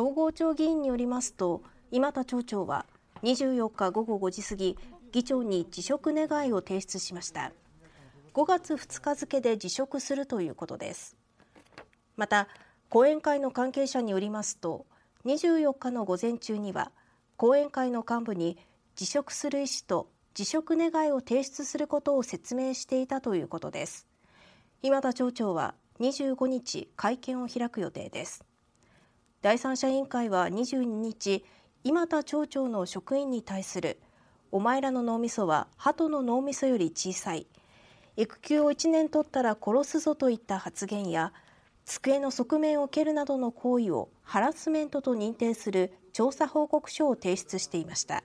統合庁議員によりますと今田町長は24日午後5時過ぎ議長に辞職願を提出しました5月2日付で辞職するということですまた後援会の関係者によりますと24日の午前中には後援会の幹部に辞職する意思と辞職願を提出することを説明していたということです今田町長は25日会見を開く予定です第三者委員会は22日今田町長の職員に対するお前らの脳みそは鳩の脳みそより小さい育休を1年取ったら殺すぞといった発言や机の側面を蹴るなどの行為をハラスメントと認定する調査報告書を提出していました。